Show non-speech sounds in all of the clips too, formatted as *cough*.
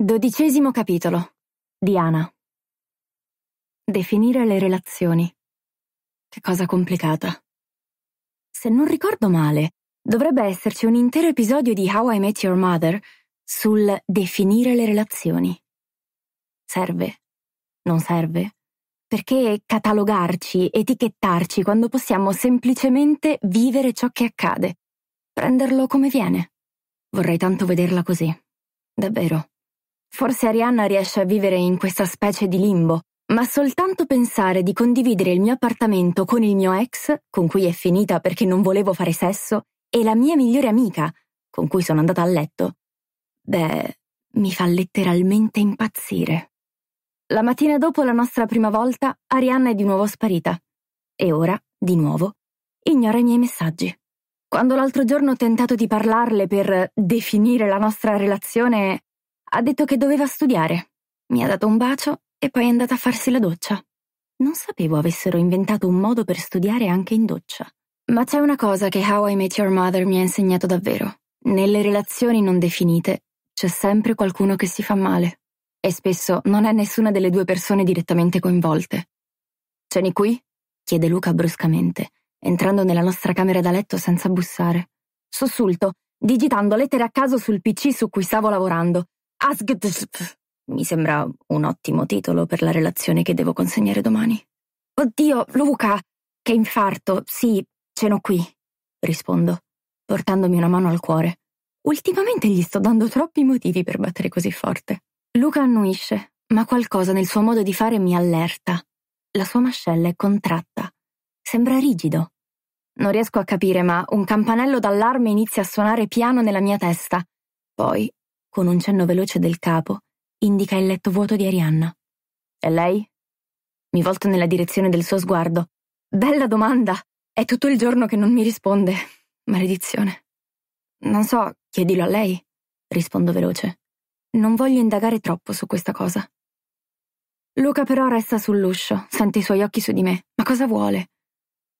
Dodicesimo capitolo. Diana. Definire le relazioni. Che cosa complicata. Se non ricordo male, dovrebbe esserci un intero episodio di How I Met Your Mother sul definire le relazioni. Serve? Non serve? Perché catalogarci, etichettarci quando possiamo semplicemente vivere ciò che accade? Prenderlo come viene? Vorrei tanto vederla così. Davvero. Forse Arianna riesce a vivere in questa specie di limbo, ma soltanto pensare di condividere il mio appartamento con il mio ex, con cui è finita perché non volevo fare sesso, e la mia migliore amica, con cui sono andata a letto, beh, mi fa letteralmente impazzire. La mattina dopo la nostra prima volta, Arianna è di nuovo sparita. E ora, di nuovo, ignora i miei messaggi. Quando l'altro giorno ho tentato di parlarle per definire la nostra relazione, ha detto che doveva studiare. Mi ha dato un bacio e poi è andata a farsi la doccia. Non sapevo avessero inventato un modo per studiare anche in doccia. Ma c'è una cosa che How I Met Your Mother mi ha insegnato davvero. Nelle relazioni non definite c'è sempre qualcuno che si fa male. E spesso non è nessuna delle due persone direttamente coinvolte. Ceni qui? chiede Luca bruscamente, entrando nella nostra camera da letto senza bussare. Sussulto, digitando lettere a caso sul PC su cui stavo lavorando, Asgd. Mi sembra un ottimo titolo per la relazione che devo consegnare domani. Oddio, Luca! Che infarto! Sì, ce n'ho qui, rispondo, portandomi una mano al cuore. Ultimamente gli sto dando troppi motivi per battere così forte. Luca annuisce, ma qualcosa nel suo modo di fare mi allerta. La sua mascella è contratta. Sembra rigido. Non riesco a capire, ma un campanello d'allarme inizia a suonare piano nella mia testa. Poi con un cenno veloce del capo, indica il letto vuoto di Arianna. E lei? Mi volto nella direzione del suo sguardo. Bella domanda! È tutto il giorno che non mi risponde. *laughs* Maledizione. Non so, chiedilo a lei, rispondo veloce. Non voglio indagare troppo su questa cosa. Luca però resta sull'uscio, sente i suoi occhi su di me. Ma cosa vuole?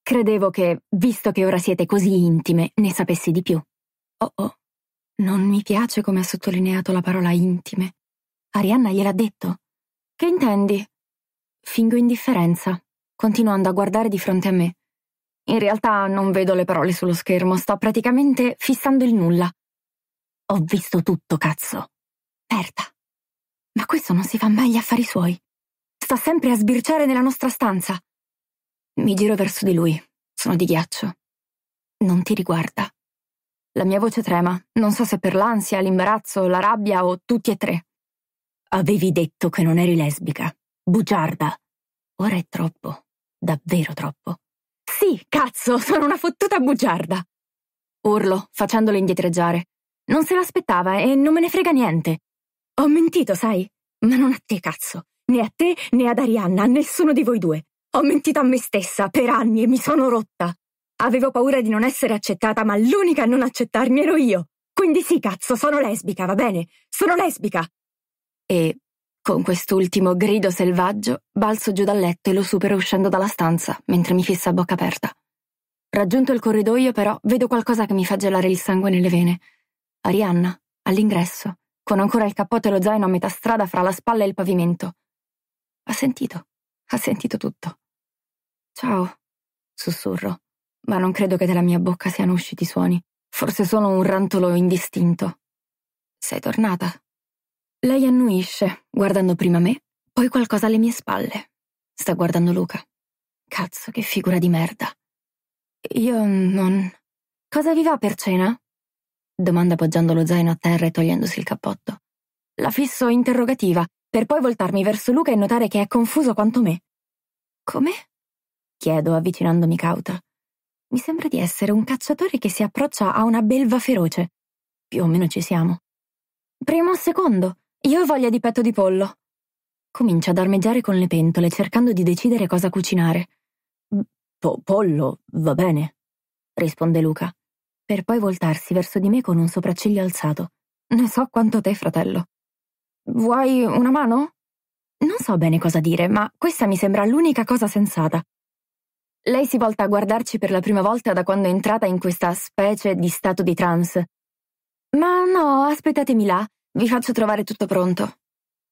Credevo che, visto che ora siete così intime, ne sapessi di più. Oh oh. Non mi piace come ha sottolineato la parola intime. Arianna gliel'ha detto. Che intendi? Fingo indifferenza, continuando a guardare di fronte a me. In realtà non vedo le parole sullo schermo, sto praticamente fissando il nulla. Ho visto tutto, cazzo. Perta. Ma questo non si fa mai gli affari suoi. Sta sempre a sbirciare nella nostra stanza. Mi giro verso di lui. Sono di ghiaccio. Non ti riguarda. La mia voce trema, non so se per l'ansia, l'imbarazzo, la rabbia o tutti e tre. Avevi detto che non eri lesbica. Bugiarda. Ora è troppo. Davvero troppo. Sì, cazzo, *laughs* sono una fottuta bugiarda. Urlo, facendole indietreggiare. Non se l'aspettava e non me ne frega niente. Ho mentito, sai? Ma non a te, cazzo. Né a te né ad Arianna, a nessuno di voi due. Ho mentito a me stessa per anni e mi sono rotta. Avevo paura di non essere accettata, ma l'unica a non accettarmi ero io. Quindi sì, cazzo, sono lesbica, va bene? Sono lesbica! E, con quest'ultimo grido selvaggio, balzo giù dal letto e lo supero uscendo dalla stanza, mentre mi fissa a bocca aperta. Raggiunto il corridoio, però, vedo qualcosa che mi fa gelare il sangue nelle vene. Arianna, all'ingresso, con ancora il cappotto e lo zaino a metà strada fra la spalla e il pavimento. Ha sentito, ha sentito tutto. Ciao, sussurro ma non credo che dalla mia bocca siano usciti suoni. Forse sono un rantolo indistinto. Sei tornata? Lei annuisce, guardando prima me, poi qualcosa alle mie spalle. Sta guardando Luca. Cazzo, che figura di merda. Io non. Cosa vi va per cena? domanda poggiando lo zaino a terra e togliendosi il cappotto. La fisso interrogativa, per poi voltarmi verso Luca e notare che è confuso quanto me. Come? chiedo, avvicinandomi cauta. Mi sembra di essere un cacciatore che si approccia a una belva feroce. Più o meno ci siamo. Primo o secondo? Io ho voglia di petto di pollo. Comincia ad armeggiare con le pentole, cercando di decidere cosa cucinare. Mm, po- pollo, va bene, risponde Luca, per poi voltarsi verso di me con un sopracciglio alzato. Ne so quanto te, fratello. Vuoi una mano? Non so bene cosa dire, ma questa mi sembra l'unica cosa sensata. Lei si volta a guardarci per la prima volta da quando è entrata in questa specie di stato di trance. Ma no, aspettatemi là, vi faccio trovare tutto pronto.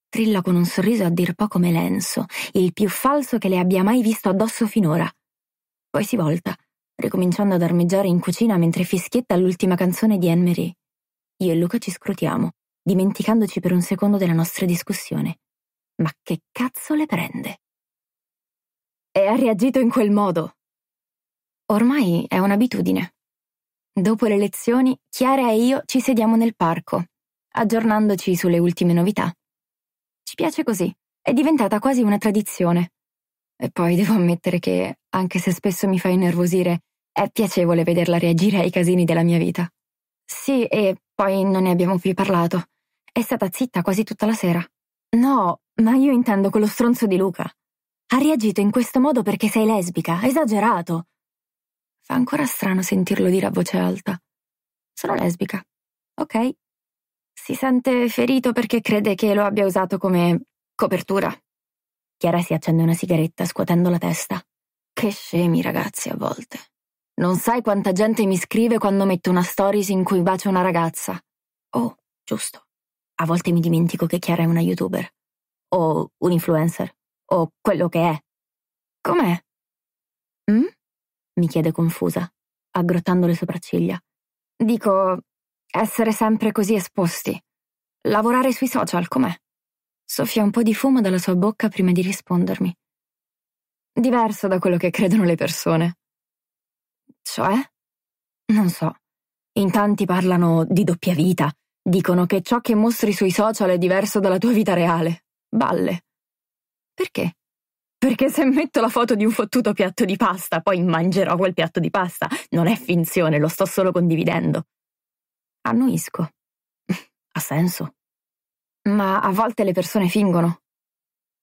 Trilla con un sorriso a dir poco melenso, il più falso che le abbia mai visto addosso finora. Poi si volta, ricominciando ad armeggiare in cucina mentre fischietta l'ultima canzone di Anne-Marie. Io e Luca ci scrutiamo, dimenticandoci per un secondo della nostra discussione. Ma che cazzo le prende? e ha reagito in quel modo. Ormai è un'abitudine. Dopo le lezioni, Chiara e io ci sediamo nel parco, aggiornandoci sulle ultime novità. Ci piace così, è diventata quasi una tradizione. E poi devo ammettere che, anche se spesso mi fa innervosire, è piacevole vederla reagire ai casini della mia vita. Sì, e poi non ne abbiamo più parlato. È stata zitta quasi tutta la sera. No, ma io intendo quello stronzo di Luca. Ha reagito in questo modo perché sei lesbica, esagerato. Fa ancora strano sentirlo dire a voce alta. Sono lesbica. Ok. Si sente ferito perché crede che lo abbia usato come copertura. Chiara si accende una sigaretta scuotendo la testa. Che scemi ragazzi a volte. Non sai quanta gente mi scrive quando metto una stories in cui bacio una ragazza. Oh, giusto. A volte mi dimentico che Chiara è una youtuber. O un influencer o quello che è. Com'è? Mm? mi chiede confusa, aggrottando le sopracciglia. Dico, essere sempre così esposti. Lavorare sui social, com'è? Soffia un po' di fumo dalla sua bocca prima di rispondermi. Diverso da quello che credono le persone. Cioè? Non so. In tanti parlano di doppia vita, dicono che ciò che mostri sui social è diverso dalla tua vita reale. Balle. Perché? Perché se metto la foto di un fottuto piatto di pasta, poi mangerò quel piatto di pasta. Non è finzione, lo sto solo condividendo. Annuisco. ha senso. Ma a volte le persone fingono.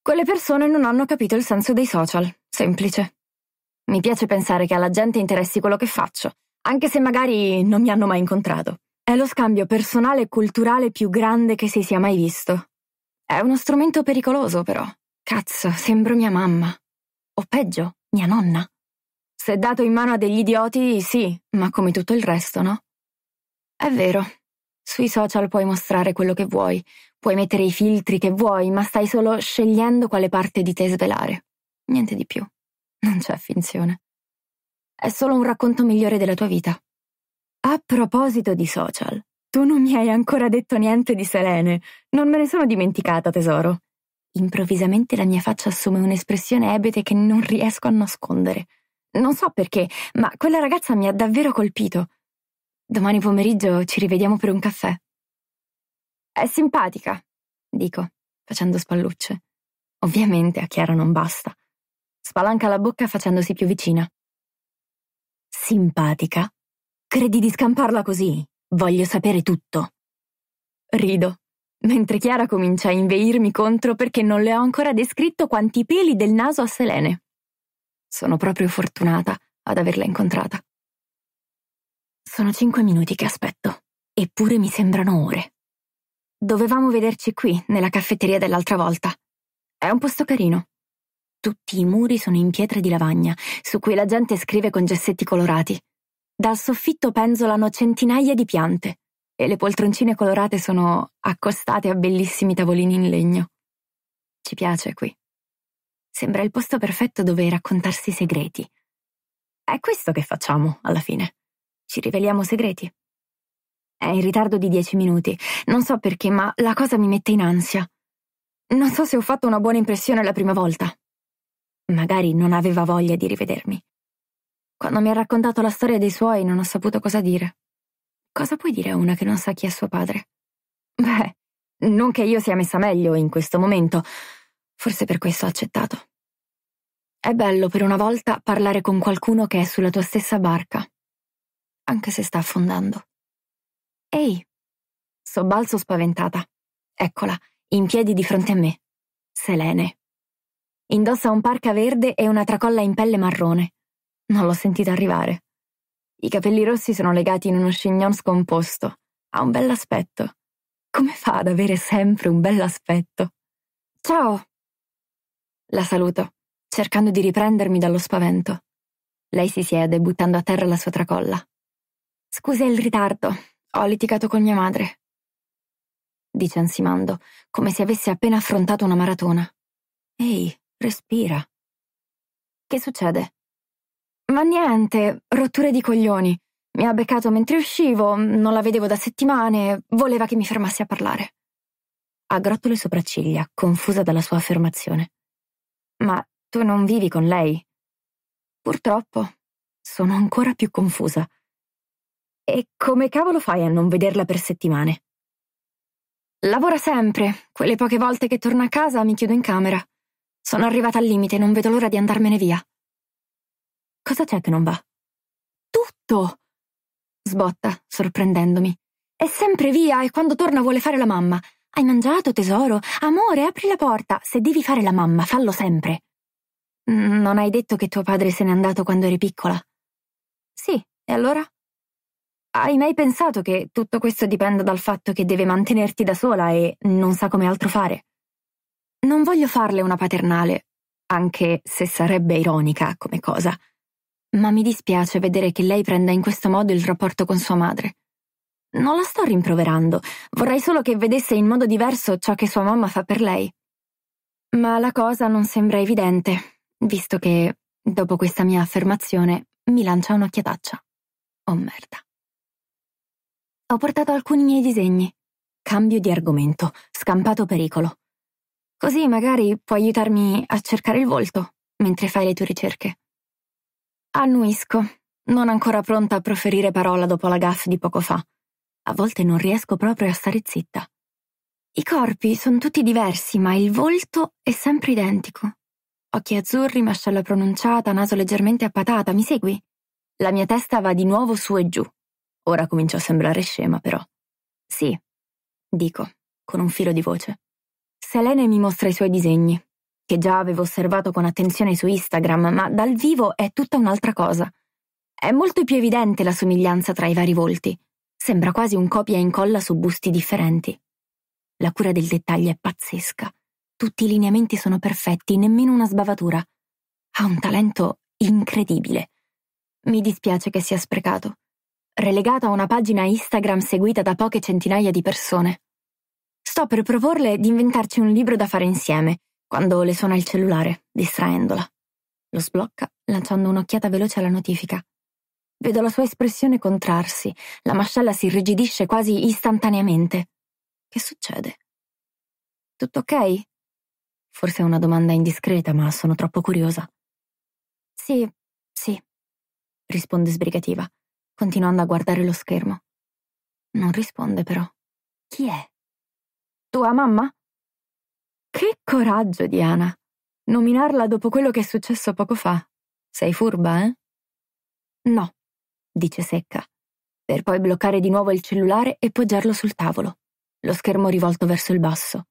Quelle persone non hanno capito il senso dei social. Semplice. Mi piace pensare che alla gente interessi quello che faccio, anche se magari non mi hanno mai incontrato. È lo scambio personale e culturale più grande che si sia mai visto. È uno strumento pericoloso, però. Cazzo, sembro mia mamma. O peggio, mia nonna. Se dato in mano a degli idioti, sì, ma come tutto il resto, no? È vero. Sui social puoi mostrare quello che vuoi, puoi mettere i filtri che vuoi, ma stai solo scegliendo quale parte di te svelare. Niente di più. Non c'è finzione. È solo un racconto migliore della tua vita. A proposito di social, tu non mi hai ancora detto niente di Selene. Non me ne sono dimenticata, tesoro. Improvvisamente la mia faccia assume un'espressione ebete che non riesco a nascondere. Non so perché, ma quella ragazza mi ha davvero colpito. Domani pomeriggio ci rivediamo per un caffè. È simpatica, dico, facendo spallucce. Ovviamente a Chiara non basta. Spalanca la bocca facendosi più vicina. Simpatica? Credi di scamparla così? Voglio sapere tutto. Rido mentre Chiara comincia a inveirmi contro perché non le ho ancora descritto quanti peli del naso a Selene. Sono proprio fortunata ad averla incontrata. Sono cinque minuti che aspetto, eppure mi sembrano ore. Dovevamo vederci qui, nella caffetteria dell'altra volta. È un posto carino. Tutti i muri sono in pietra di lavagna, su cui la gente scrive con gessetti colorati. Dal soffitto penzolano centinaia di piante e le poltroncine colorate sono accostate a bellissimi tavolini in legno. Ci piace qui. Sembra il posto perfetto dove raccontarsi segreti. È questo che facciamo, alla fine. Ci riveliamo segreti. È in ritardo di dieci minuti. Non so perché, ma la cosa mi mette in ansia. Non so se ho fatto una buona impressione la prima volta. Magari non aveva voglia di rivedermi. Quando mi ha raccontato la storia dei suoi non ho saputo cosa dire. Cosa puoi dire a una che non sa chi è suo padre? Beh, non che io sia messa meglio in questo momento. Forse per questo ho accettato. È bello per una volta parlare con qualcuno che è sulla tua stessa barca, anche se sta affondando. Ehi! Sobbalzo spaventata. Eccola, in piedi di fronte a me. Selene. Indossa un parca verde e una tracolla in pelle marrone. Non l'ho sentita arrivare. I capelli rossi sono legati in uno chignon scomposto. Ha un bell'aspetto. Come fa ad avere sempre un bell'aspetto? Ciao! La saluto, cercando di riprendermi dallo spavento. Lei si siede, buttando a terra la sua tracolla. Scusa il ritardo, ho litigato con mia madre. Dice ansimando, come se avesse appena affrontato una maratona. Ehi, respira. Che succede? Ma niente, rotture di coglioni. Mi ha beccato mentre uscivo, non la vedevo da settimane, voleva che mi fermassi a parlare. grotto le sopracciglia, confusa dalla sua affermazione. Ma tu non vivi con lei? Purtroppo. Sono ancora più confusa. E come cavolo fai a non vederla per settimane? Lavora sempre. Quelle poche volte che torno a casa mi chiudo in camera. Sono arrivata al limite, non vedo l'ora di andarmene via. Cosa c'è che non va? Tutto! Sbotta, sorprendendomi. È sempre via e quando torna vuole fare la mamma. Hai mangiato, tesoro? Amore, apri la porta. Se devi fare la mamma, fallo sempre. Mm, non hai detto che tuo padre se n'è andato quando eri piccola? Sì, e allora? Hai mai pensato che tutto questo dipenda dal fatto che deve mantenerti da sola e non sa come altro fare? Non voglio farle una paternale, anche se sarebbe ironica come cosa ma mi dispiace vedere che lei prenda in questo modo il rapporto con sua madre. Non la sto rimproverando, vorrei solo che vedesse in modo diverso ciò che sua mamma fa per lei. Ma la cosa non sembra evidente, visto che, dopo questa mia affermazione, mi lancia un'occhiataccia. Oh merda. Ho portato alcuni miei disegni. Cambio di argomento, scampato pericolo. Così magari puoi aiutarmi a cercare il volto mentre fai le tue ricerche. Annuisco, non ancora pronta a proferire parola dopo la gaffe di poco fa. A volte non riesco proprio a stare zitta. I corpi sono tutti diversi, ma il volto è sempre identico. Occhi azzurri, mascella pronunciata, naso leggermente appatata, mi segui? La mia testa va di nuovo su e giù. Ora comincio a sembrare scema, però. Sì, dico, con un filo di voce. Selene mi mostra i suoi disegni che già avevo osservato con attenzione su Instagram, ma dal vivo è tutta un'altra cosa. È molto più evidente la somiglianza tra i vari volti. Sembra quasi un copia e incolla su busti differenti. La cura del dettaglio è pazzesca. Tutti i lineamenti sono perfetti, nemmeno una sbavatura. Ha un talento incredibile. Mi dispiace che sia sprecato. Relegata a una pagina Instagram seguita da poche centinaia di persone. Sto per proporle di inventarci un libro da fare insieme, quando le suona il cellulare, distraendola. Lo sblocca lanciando un'occhiata veloce alla notifica. Vedo la sua espressione contrarsi, la mascella si irrigidisce quasi istantaneamente. Che succede? Tutto ok? Forse è una domanda indiscreta, ma sono troppo curiosa. Sì, sì, risponde sbrigativa, continuando a guardare lo schermo. Non risponde però. Chi è? Tua mamma? Che coraggio, Diana! Nominarla dopo quello che è successo poco fa. Sei furba, eh? No, dice secca, per poi bloccare di nuovo il cellulare e poggiarlo sul tavolo, lo schermo rivolto verso il basso.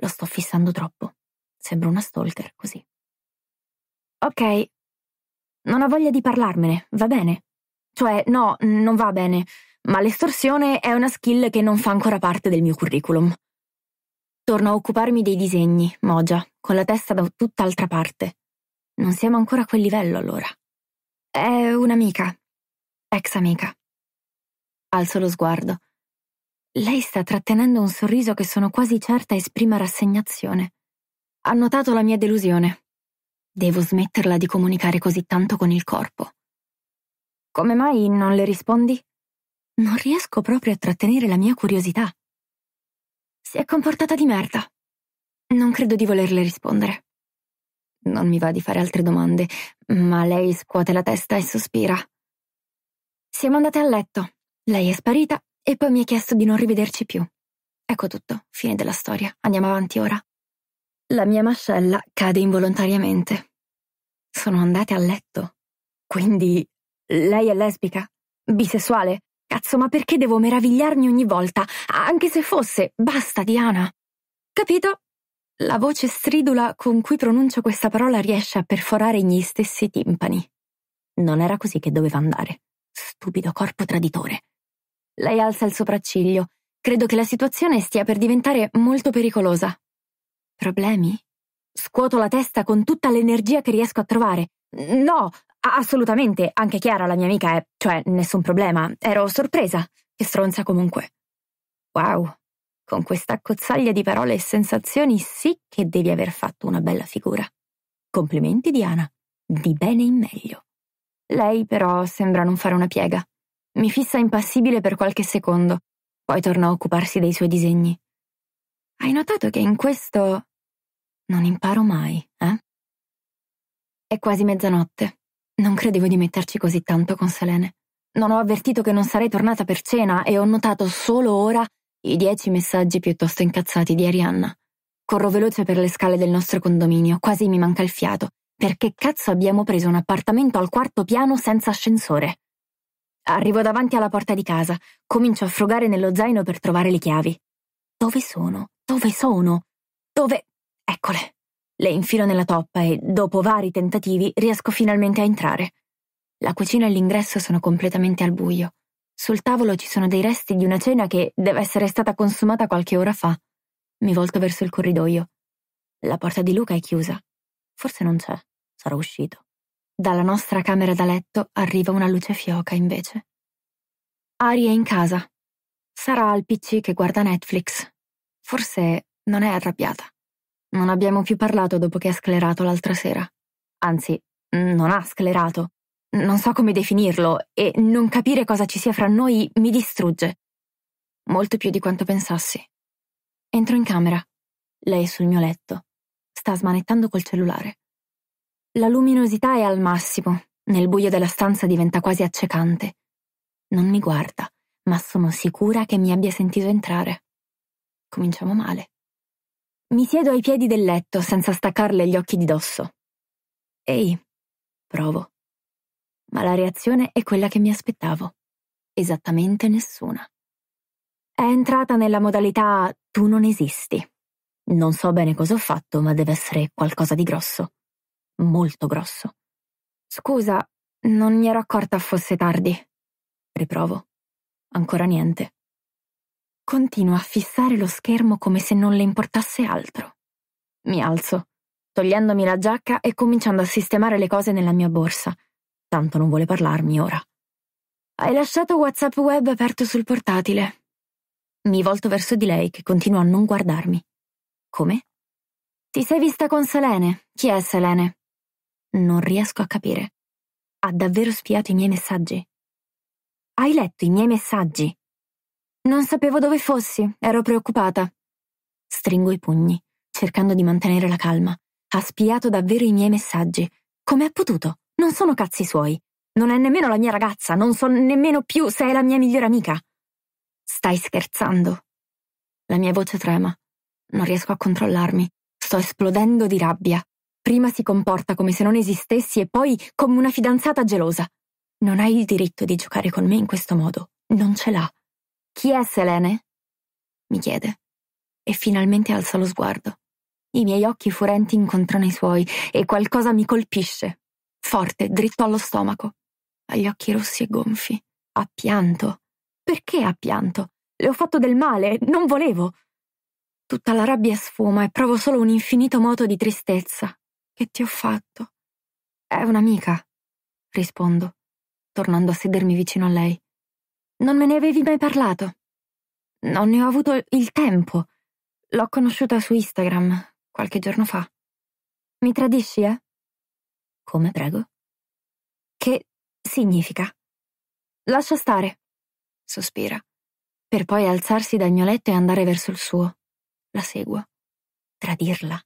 Lo sto fissando troppo. Sembra una stalker così. Ok. Non ha voglia di parlarmene, va bene. Cioè, no, non va bene, ma l'estorsione è una skill che non fa ancora parte del mio curriculum. Torno a occuparmi dei disegni, mogia, con la testa da tutt'altra parte. Non siamo ancora a quel livello allora. È un'amica, ex amica. Alzo lo sguardo. Lei sta trattenendo un sorriso che sono quasi certa esprima rassegnazione. Ha notato la mia delusione. Devo smetterla di comunicare così tanto con il corpo. Come mai non le rispondi? Non riesco proprio a trattenere la mia curiosità. Si è comportata di merda. Non credo di volerle rispondere. Non mi va di fare altre domande, ma lei scuote la testa e sospira. Siamo andate a letto. Lei è sparita e poi mi ha chiesto di non rivederci più. Ecco tutto, fine della storia. Andiamo avanti ora. La mia mascella cade involontariamente. Sono andate a letto. Quindi lei è lesbica? Bisessuale? Cazzo, ma perché devo meravigliarmi ogni volta, anche se fosse, basta Diana. Capito? La voce stridula con cui pronuncio questa parola riesce a perforare gli stessi timpani. Non era così che doveva andare. Stupido corpo traditore. Lei alza il sopracciglio. Credo che la situazione stia per diventare molto pericolosa. Problemi? Scuoto la testa con tutta l'energia che riesco a trovare. No, Assolutamente, anche Chiara, la mia amica, è, cioè, nessun problema. Ero sorpresa. Che stronza comunque. Wow, con questa accozzaglia di parole e sensazioni sì che devi aver fatto una bella figura. Complimenti, Diana. Di bene in meglio. Lei però sembra non fare una piega. Mi fissa impassibile per qualche secondo, poi torna a occuparsi dei suoi disegni. Hai notato che in questo non imparo mai, eh? È quasi mezzanotte. Non credevo di metterci così tanto con Selene. Non ho avvertito che non sarei tornata per cena e ho notato solo ora i dieci messaggi piuttosto incazzati di Arianna. Corro veloce per le scale del nostro condominio, quasi mi manca il fiato. Perché cazzo abbiamo preso un appartamento al quarto piano senza ascensore? Arrivo davanti alla porta di casa, comincio a frugare nello zaino per trovare le chiavi. Dove sono? Dove sono? Dove? Eccole. Le infilo nella toppa e, dopo vari tentativi, riesco finalmente a entrare. La cucina e l'ingresso sono completamente al buio. Sul tavolo ci sono dei resti di una cena che deve essere stata consumata qualche ora fa. Mi volto verso il corridoio. La porta di Luca è chiusa. Forse non c'è, Sarò uscito. Dalla nostra camera da letto arriva una luce fioca, invece. Ari è in casa. Sarà al PC che guarda Netflix. Forse non è arrabbiata. Non abbiamo più parlato dopo che ha sclerato l'altra sera. Anzi, non ha sclerato. Non so come definirlo e non capire cosa ci sia fra noi mi distrugge. Molto più di quanto pensassi. Entro in camera. Lei è sul mio letto. Sta smanettando col cellulare. La luminosità è al massimo. Nel buio della stanza diventa quasi accecante. Non mi guarda, ma sono sicura che mi abbia sentito entrare. Cominciamo male. Mi siedo ai piedi del letto senza staccarle gli occhi di dosso. Ehi, provo. Ma la reazione è quella che mi aspettavo. Esattamente nessuna. È entrata nella modalità tu non esisti. Non so bene cosa ho fatto, ma deve essere qualcosa di grosso. Molto grosso. Scusa, non mi ero accorta fosse tardi. Riprovo. Ancora niente. Continua a fissare lo schermo come se non le importasse altro. Mi alzo, togliendomi la giacca e cominciando a sistemare le cose nella mia borsa. Tanto non vuole parlarmi ora. Hai lasciato WhatsApp web aperto sul portatile. Mi volto verso di lei, che continua a non guardarmi. Come? Ti sei vista con Selene. Chi è Selene? Non riesco a capire. Ha davvero spiato i miei messaggi? Hai letto i miei messaggi? Non sapevo dove fossi, ero preoccupata. Stringo i pugni, cercando di mantenere la calma. Ha spiato davvero i miei messaggi. Come ha potuto? Non sono cazzi suoi. Non è nemmeno la mia ragazza, non so nemmeno più se è la mia migliore amica. Stai scherzando. La mia voce trema. Non riesco a controllarmi. Sto esplodendo di rabbia. Prima si comporta come se non esistessi e poi come una fidanzata gelosa. Non hai il diritto di giocare con me in questo modo. Non ce l'ha. Chi è Selene? mi chiede, e finalmente alza lo sguardo. I miei occhi furenti incontrano i suoi e qualcosa mi colpisce, forte, dritto allo stomaco. Ha gli occhi rossi e gonfi. Ha pianto. Perché ha pianto? Le ho fatto del male, non volevo. Tutta la rabbia sfuma e provo solo un infinito moto di tristezza. Che ti ho fatto? È un'amica, rispondo, tornando a sedermi vicino a lei. Non me ne avevi mai parlato. Non ne ho avuto il tempo. L'ho conosciuta su Instagram qualche giorno fa. Mi tradisci, eh? Come prego? Che significa? Lascia stare, sospira, per poi alzarsi dal mio letto e andare verso il suo. La seguo. Tradirla.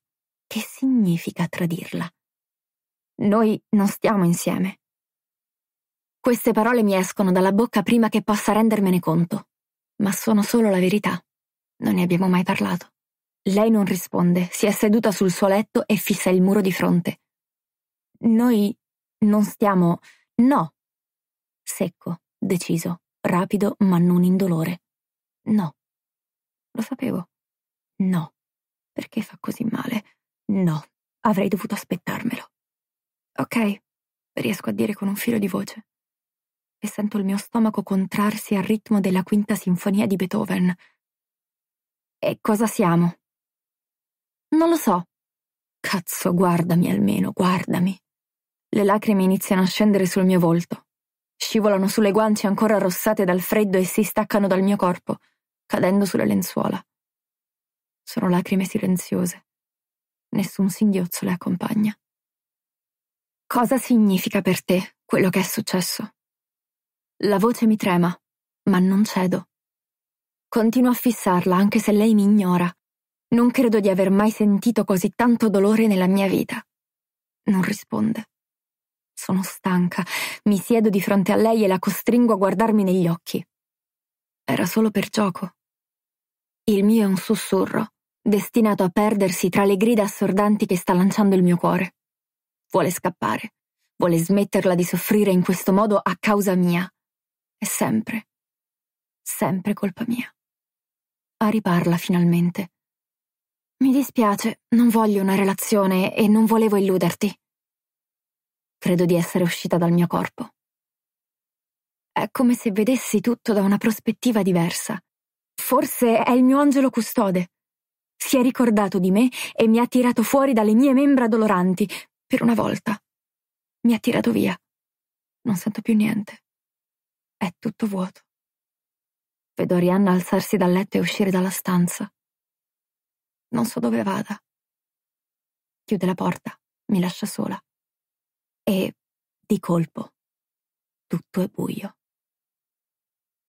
Che significa tradirla? Noi non stiamo insieme. Queste parole mi escono dalla bocca prima che possa rendermene conto, ma sono solo la verità. Non ne abbiamo mai parlato. Lei non risponde, si è seduta sul suo letto e fissa il muro di fronte. Noi non stiamo... No. Secco, deciso, rapido ma non indolore. No. Lo sapevo. No. Perché fa così male? No. Avrei dovuto aspettarmelo. Ok, riesco a dire con un filo di voce e sento il mio stomaco contrarsi al ritmo della quinta sinfonia di Beethoven. E cosa siamo? Non lo so. Cazzo, guardami almeno, guardami. Le lacrime iniziano a scendere sul mio volto. Scivolano sulle guance ancora arrossate dal freddo e si staccano dal mio corpo, cadendo sulle lenzuola. Sono lacrime silenziose. Nessun singhiozzo le accompagna. Cosa significa per te quello che è successo? La voce mi trema, ma non cedo. Continuo a fissarla anche se lei mi ignora. Non credo di aver mai sentito così tanto dolore nella mia vita. Non risponde. Sono stanca, mi siedo di fronte a lei e la costringo a guardarmi negli occhi. Era solo per gioco. Il mio è un sussurro, destinato a perdersi tra le grida assordanti che sta lanciando il mio cuore. Vuole scappare, vuole smetterla di soffrire in questo modo a causa mia. È sempre, sempre colpa mia. Ari parla finalmente. Mi dispiace, non voglio una relazione e non volevo illuderti. Credo di essere uscita dal mio corpo. È come se vedessi tutto da una prospettiva diversa. Forse è il mio angelo custode. Si è ricordato di me e mi ha tirato fuori dalle mie membra doloranti, per una volta. Mi ha tirato via. Non sento più niente. È tutto vuoto. Vedo Arianna alzarsi dal letto e uscire dalla stanza. Non so dove vada. Chiude la porta, mi lascia sola. E, di colpo, tutto è buio.